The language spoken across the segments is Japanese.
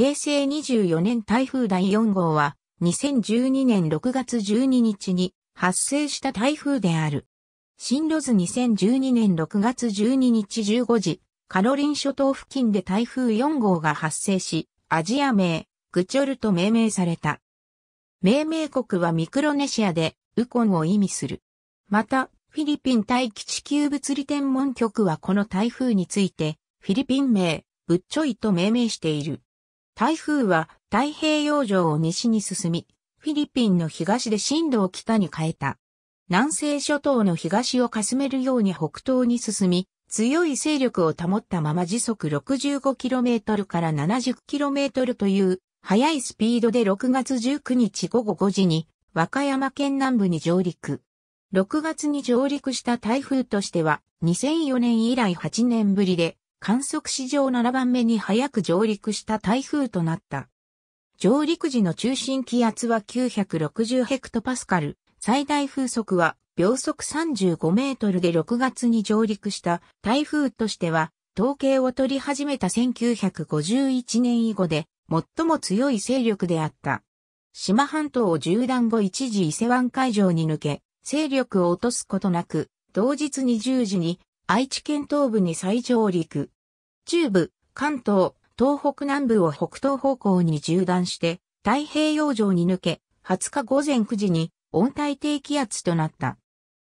平成24年台風第4号は、2012年6月12日に発生した台風である。進路図2012年6月12日15時、カロリン諸島付近で台風4号が発生し、アジア名、グチョルと命名された。命名国はミクロネシアで、ウコンを意味する。また、フィリピン大気地球物理天文局はこの台風について、フィリピン名、ブッチョイと命名している。台風は太平洋上を西に進み、フィリピンの東で進路を北に変えた。南西諸島の東をかすめるように北東に進み、強い勢力を保ったまま時速 65km から 70km という速いスピードで6月19日午後5時に和歌山県南部に上陸。6月に上陸した台風としては2004年以来8年ぶりで観測史上7番目に早く上陸した台風となった。上陸時の中心気圧は960ヘクトパスカル、最大風速は秒速35メートルで6月に上陸した台風としては、統計を取り始めた1951年以後で最も強い勢力であった。島半島を縦断後一時伊勢湾海上に抜け、勢力を落とすことなく、同日20時に愛知県東部に再上陸。中部、関東、東北南部を北東方向に縦断して、太平洋上に抜け、20日午前9時に温帯低気圧となった。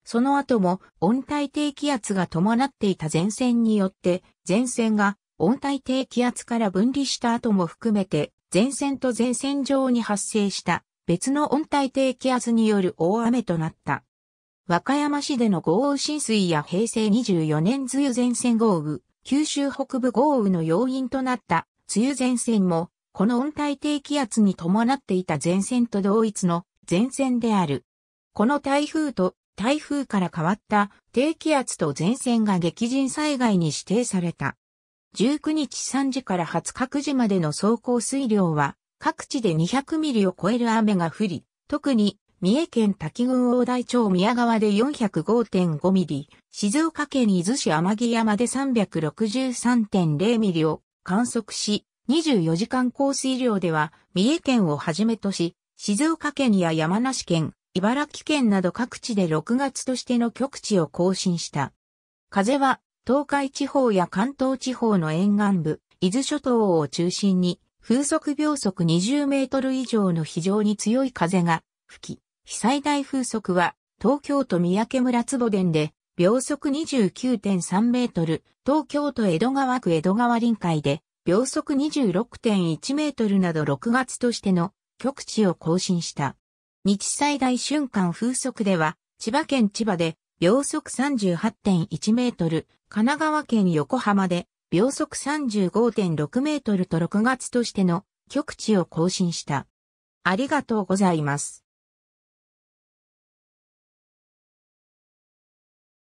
その後も温帯低気圧が伴っていた前線によって、前線が温帯低気圧から分離した後も含めて、前線と前線上に発生した別の温帯低気圧による大雨となった。和歌山市での豪雨浸水や平成24年梅雨前線豪雨、九州北部豪雨の要因となった梅雨前線も、この温帯低気圧に伴っていた前線と同一の前線である。この台風と台風から変わった低気圧と前線が激甚災害に指定された。19日3時から20日9時までの走行水量は各地で200ミリを超える雨が降り、特に三重県滝郡大台町宮川で405.5ミリ、静岡県伊豆市天城山で363.0ミリを観測し、24時間降水量では、三重県をはじめとし、静岡県や山梨県、茨城県など各地で6月としての局地を更新した。風は、東海地方や関東地方の沿岸部、伊豆諸島を中心に、風速秒速20メートル以上の非常に強い風が吹き、被災大風速は、東京都三宅村坪田で、秒速29.3メートル、東京都江戸川区江戸川臨海で、秒速26.1メートルなど6月としての極地を更新した。日最大瞬間風速では、千葉県千葉で秒速38.1メートル、神奈川県横浜で秒速35.6メートルと6月としての極地を更新した。ありがとうございます。